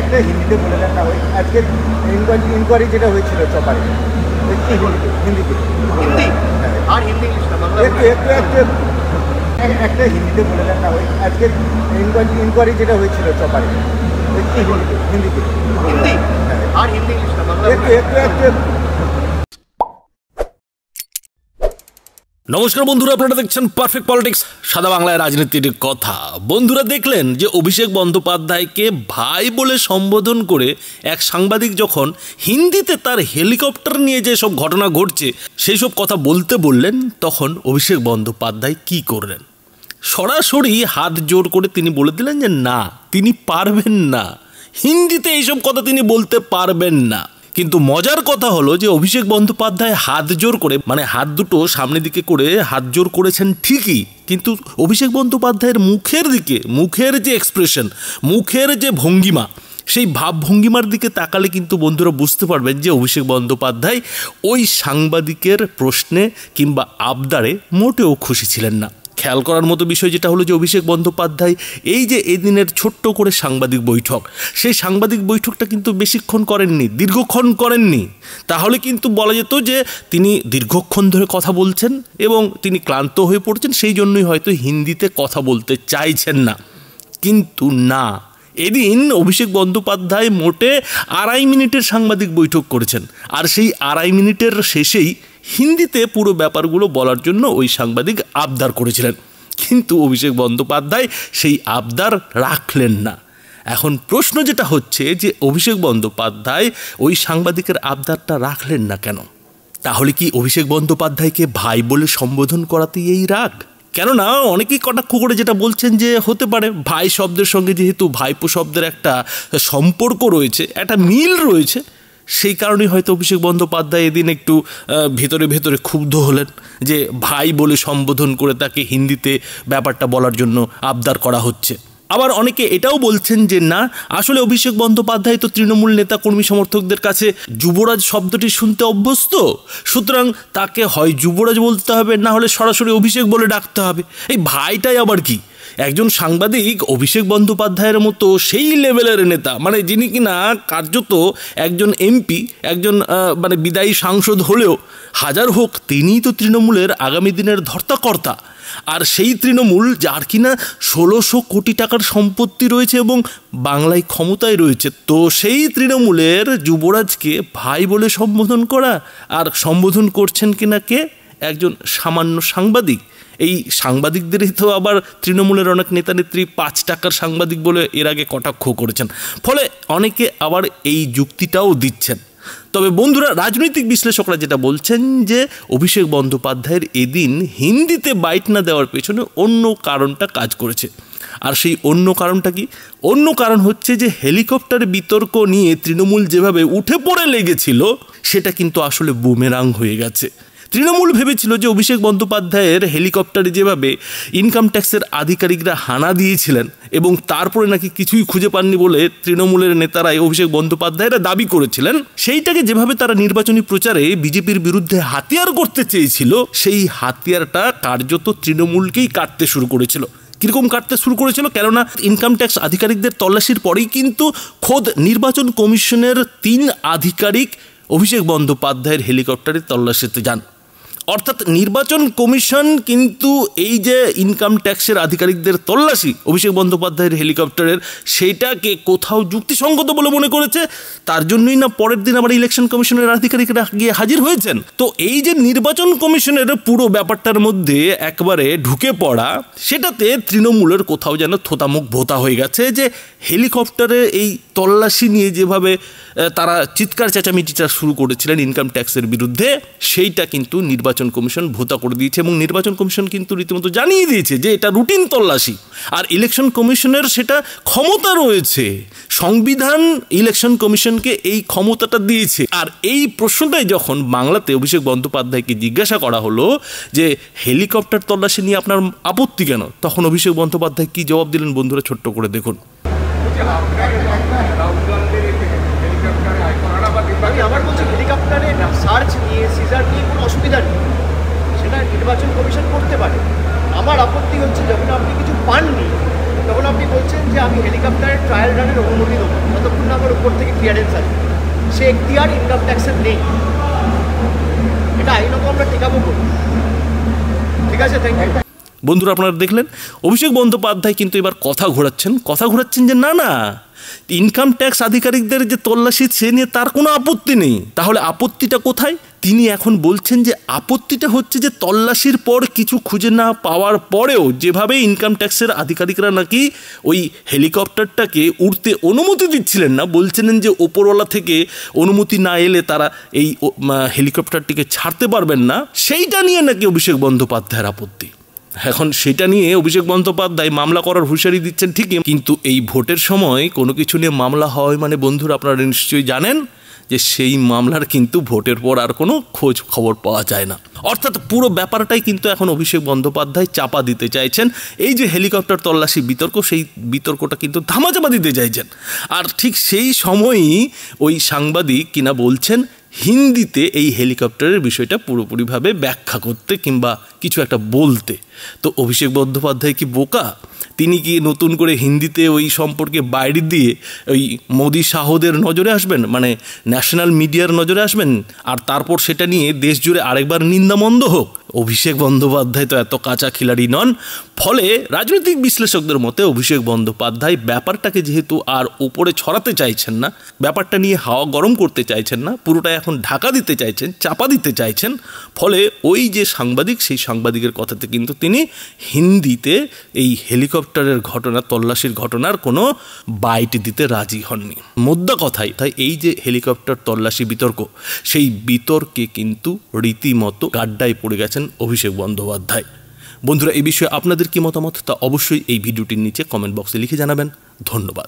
একটা হিন্দিতে বলে দেন না আজকে ইনকোয়ারি ইনকোয়ারি যেটা হয়েছিল চপারে কি হিন্দিতে হিন্দিতে হ্যাঁ। আর হিন্দি একটু একটু একটু একটা হিন্দিতে বলে দেন না আজকে ইনকোয়ারি ইনকোয়ারি যেটা হয়েছিল চপারে কি হিন্দিতে হিন্দিতে হ্যাঁ। আর হিন্দি একটু একটু একটু নমস্কার বন্ধুরা আপনারা দেখছেন পারফেক্ট পলিটিক্স সাদা বাংলায় রাজনীতির কথা বন্ধুরা দেখলেন যে অভিষেক বন্দ্যোপাধ্যায়কে ভাই বলে সম্বোধন করে এক সাংবাদিক যখন হিন্দিতে তার হেলিকপ্টার নিয়ে যে সব ঘটনা ঘটছে সেই সব কথা বলতে বললেন তখন অভিষেক বন্দ্যোপাধ্যায় কি করলেন সরাসরি হাত জোর করে তিনি বলে দিলেন যে না তিনি পারবেন না হিন্দিতে এইসব কথা তিনি বলতে পারবেন না কিন্তু মজার কথা হলো যে অভিষেক বন্দ্যোপাধ্যায় হাত জোর করে মানে হাত দুটো সামনের দিকে করে হাত জোর করেছেন ঠিকই কিন্তু অভিষেক বন্দ্যোপাধ্যায়ের মুখের দিকে মুখের যে এক্সপ্রেশন মুখের যে ভঙ্গিমা সেই ভাবভঙ্গিমার দিকে তাকালে কিন্তু বন্ধুরা বুঝতে পারবেন যে অভিষেক বন্দ্যোপাধ্যায় ওই সাংবাদিকের প্রশ্নে কিংবা আবদারে মোটেও খুশি ছিলেন না খেয়াল করার মতো বিষয় যেটা হলো যে অভিষেক বন্দ্যোপাধ্যায় এই যে এদিনের ছোট্ট করে সাংবাদিক বৈঠক সেই সাংবাদিক বৈঠকটা কিন্তু বেশিক্ষণ করেননি দীর্ঘক্ষণ করেননি তাহলে কিন্তু বলা যেত যে তিনি দীর্ঘক্ষণ ধরে কথা বলছেন এবং তিনি ক্লান্ত হয়ে পড়ছেন সেই জন্যই হয়তো হিন্দিতে কথা বলতে চাইছেন না কিন্তু না এদিন অভিষেক বন্দ্যোপাধ্যায় মোটে আড়াই মিনিটের সাংবাদিক বৈঠক করেছেন আর সেই আড়াই মিনিটের শেষেই হিন্দিতে পুরো ব্যাপারগুলো বলার জন্য ওই সাংবাদিক আবদার করেছিলেন কিন্তু অভিষেক বন্দ্যোপাধ্যায় সেই আবদার রাখলেন না এখন প্রশ্ন যেটা হচ্ছে যে অভিষেক বন্দ্যোপাধ্যায় ওই সাংবাদিকের আবদারটা রাখলেন না কেন তাহলে কি অভিষেক বন্দ্যোপাধ্যায়কে ভাই বলে সম্বোধন করাতেই এই রাগ কেননা অনেকেই কটাক্ষ করে যেটা বলছেন যে হতে পারে ভাই শব্দের সঙ্গে যেহেতু ভাইপো শব্দের একটা সম্পর্ক রয়েছে একটা মিল রয়েছে সেই কারণেই হয়তো অভিষেক বন্দ্যোপাধ্যায় এদিন একটু ভেতরে ভেতরে ক্ষুব্ধ হলেন যে ভাই বলে সম্বোধন করে তাকে হিন্দিতে ব্যাপারটা বলার জন্য আবদার করা হচ্ছে আবার অনেকে এটাও বলছেন যে না আসলে অভিষেক বন্দ্যোপাধ্যায় তো তৃণমূল নেতা কর্মী সমর্থকদের কাছে যুবরাজ শব্দটি শুনতে অভ্যস্ত সুতরাং তাকে হয় যুবরাজ বলতে হবে না হলে সরাসরি অভিষেক বলে ডাকতে হবে এই ভাইটাই আবার কি একজন সাংবাদিক অভিষেক বন্দ্যোপাধ্যায়ের মতো সেই লেভেলের নেতা মানে যিনি কিনা কার্যত একজন এমপি একজন মানে বিদায়ী সাংসদ হলেও হাজার হোক তিনিই তো তৃণমূলের আগামী দিনের ধর্তাকর্তা আর সেই তৃণমূল যার কিনা ষোলোশো কোটি টাকার সম্পত্তি রয়েছে এবং বাংলায় ক্ষমতায় রয়েছে তো সেই তৃণমূলের যুবরাজকে ভাই বলে সম্বোধন করা আর সম্বোধন করছেন কিনা কে একজন সামান্য সাংবাদিক এই সাংবাদিকদেরই তো আবার তৃণমূলের অনেক নেতানেত্রী পাঁচ টাকার সাংবাদিক বলে এর আগে কটাক্ষ করেছেন ফলে অনেকে আবার এই যুক্তিটাও দিচ্ছেন তবে বন্ধুরা রাজনৈতিক বিশ্লেষকরা যেটা বলছেন যে অভিষেক বন্দ্যোপাধ্যায়ের এদিন হিন্দিতে বাইট না দেওয়ার পেছনে অন্য কারণটা কাজ করেছে আর সেই অন্য কারণটা কি অন্য কারণ হচ্ছে যে হেলিকপ্টার বিতর্ক নিয়ে তৃণমূল যেভাবে উঠে পড়ে লেগেছিল সেটা কিন্তু আসলে বুমেরাং হয়ে গেছে তৃণমূল ভেবেছিল যে অভিষেক বন্দ্যোপাধ্যায়ের হেলিকপ্টারে যেভাবে ইনকাম ট্যাক্সের আধিকারিকরা হানা দিয়েছিলেন এবং তারপরে নাকি কিছুই খুঁজে পাননি বলে তৃণমূলের নেতারাই অভিষেক বন্দ্যোপাধ্যায়রা দাবি করেছিলেন সেইটাকে যেভাবে তারা নির্বাচনী প্রচারে বিজেপির বিরুদ্ধে হাতিয়ার করতে চেয়েছিল সেই হাতিয়ারটা কার্যত তৃণমূলকেই কাটতে শুরু করেছিল কীরকম কাটতে শুরু করেছিল কেননা ইনকাম ট্যাক্স আধিকারিকদের তল্লাশির পরেই কিন্তু খোদ নির্বাচন কমিশনের তিন আধিকারিক অভিষেক বন্দ্যোপাধ্যায়ের হেলিকপ্টারে তল্লাশিতে যান অর্থাৎ নির্বাচন কমিশন কিন্তু এই যে ইনকাম ট্যাক্সের আধিকারিকদের তল্লাশি অভিষেক বন্দ্যোপাধ্যায়ের হেলিকপ্টারের সেইটাকে কোথাও যুক্তিসঙ্গত বলে মনে করেছে তার জন্যই না পরের দিন আবার ইলেকশন কমিশনের আধিকারিকরা গিয়ে হাজির হয়েছেন তো এই যে নির্বাচন কমিশনের পুরো ব্যাপারটার মধ্যে একবারে ঢুকে পড়া সেটাতে তৃণমূলের কোথাও যেন থোতামুখ ভোতা হয়ে গেছে যে হেলিকপ্টারে এই তল্লাশি নিয়ে যেভাবে তারা চিৎকার চেঁচামেচিটা শুরু করেছিলেন ইনকাম ট্যাক্সের বিরুদ্ধে সেইটা কিন্তু নির্বাচন নির্বাচন কমিশন ভোতা করে দিয়েছে এবং নির্বাচন কমিশন কিন্তু রীতিমতো জানিয়ে দিয়েছে যে এটা রুটিন তল্লাশি আর ইলেকশন কমিশনের সেটা ক্ষমতা রয়েছে সংবিধান ইলেকশন কমিশনকে এই ক্ষমতাটা দিয়েছে আর এই প্রশ্নটাই যখন বাংলাতে অভিষেক বন্দ্যোপাধ্যায়কে জিজ্ঞাসা করা হলো যে হেলিকপ্টার তল্লাশি নিয়ে আপনার আপত্তি কেন তখন অভিষেক বন্দ্যোপাধ্যায় কি জবাব দিলেন বন্ধুরা ছোট্ট করে দেখুন আমি আবার বলছি হেলিকপ্টারে সার্চ নিয়ে সিজার নিয়ে কোনো অসুবিধা নেই সেটা নির্বাচন কমিশন করতে পারে আমার আপত্তি হচ্ছে যখন আপনি কিছু পাননি তখন আপনি বলছেন যে আমি হেলিকপ্টারের ট্রায়াল রানের অনুমতি দেবো যতক্ষণ আমার উপর থেকে ক্লিয়ারেন্স আছে সে এখতিয়ার ইনকাম ট্যাক্সের নেই এটা আইনত আমরা টেকাবো ঠিক আছে থ্যাংক ইউ বন্ধুরা আপনারা দেখলেন অভিষেক বন্দ্যোপাধ্যায় কিন্তু এবার কথা ঘোরাচ্ছেন কথা ঘোরাচ্ছেন যে না না ইনকাম ট্যাক্স আধিকারিকদের যে তল্লাশি সে নিয়ে তার কোনো আপত্তি নেই তাহলে আপত্তিটা কোথায় তিনি এখন বলছেন যে আপত্তিটা হচ্ছে যে তল্লাশির পর কিছু খুঁজে না পাওয়ার পরেও যেভাবে ইনকাম ট্যাক্সের আধিকারিকরা নাকি ওই হেলিকপ্টারটাকে উড়তে অনুমতি দিচ্ছিলেন না বলছিলেন যে ওপরওয়ালা থেকে অনুমতি না এলে তারা এই হেলিকপ্টারটিকে ছাড়তে পারবেন না সেইটা নিয়ে নাকি অভিষেক বন্দ্যোপাধ্যায়ের আপত্তি এখন সেটা নিয়ে অভিষেক বন্দ্যোপাধ্যায় মামলা করার হুঁশিয়ারি দিচ্ছেন ঠিকই কিন্তু এই ভোটের সময় কোনো কিছু নিয়ে মামলা হয় মানে বন্ধুরা আপনারা নিশ্চয়ই জানেন যে সেই মামলার কিন্তু ভোটের পর আর কোনো খোঁজ খবর পাওয়া যায় না অর্থাৎ পুরো ব্যাপারটাই কিন্তু এখন অভিষেক বন্দ্যোপাধ্যায় চাপা দিতে চাইছেন এই যে হেলিকপ্টার তল্লাশি বিতর্ক সেই বিতর্কটা কিন্তু ধামাচাপা দিতে চাইছেন আর ঠিক সেই সময়ই ওই সাংবাদিক কিনা বলছেন হিন্দিতে এই হেলিকপ্টারের বিষয়টা পুরোপুরিভাবে ব্যাখ্যা করতে কিংবা কিছু একটা বলতে তো অভিষেক বন্দ্যোপাধ্যায় কি বোকা তিনি কি নতুন করে হিন্দিতে ওই সম্পর্কে বাইরে দিয়ে ওই মোদী শাহদের নজরে আসবেন মানে ন্যাশনাল মিডিয়ার নজরে আসবেন আর তারপর সেটা নিয়ে দেশ জুড়ে আরেকবার নিন্দামন্দ হোক অভিষেক বন্দ্যোপাধ্যায় তো এত কাঁচা খিলাড়ি নন ফলে রাজনৈতিক বিশ্লেষকদের মতে অভিষেক বন্দ্যোপাধ্যায় ব্যাপারটাকে যেহেতু আর উপরে ছড়াতে চাইছেন না ব্যাপারটা নিয়ে হাওয়া গরম করতে চাইছেন না পুরোটা এখন ঢাকা দিতে চাইছেন চাপা দিতে চাইছেন ফলে ওই যে সাংবাদিক সেই সাংবাদিক সাংবাদিকের কথাতে কিন্তু তিনি হিন্দিতে এই হেলিকপ্টারের ঘটনা তল্লাশির ঘটনার কোনো বাইট দিতে রাজি হননি মোদ্দা কথাই তাই এই যে হেলিকপ্টার তল্লাশি বিতর্ক সেই বিতর্কে কিন্তু রীতিমতো গাড্ডায় পড়ে গেছেন অভিষেক বন্দ্যোপাধ্যায় বন্ধুরা এই বিষয়ে আপনাদের কি মতামত তা অবশ্যই এই ভিডিওটির নিচে কমেন্ট বক্সে লিখে জানাবেন ধন্যবাদ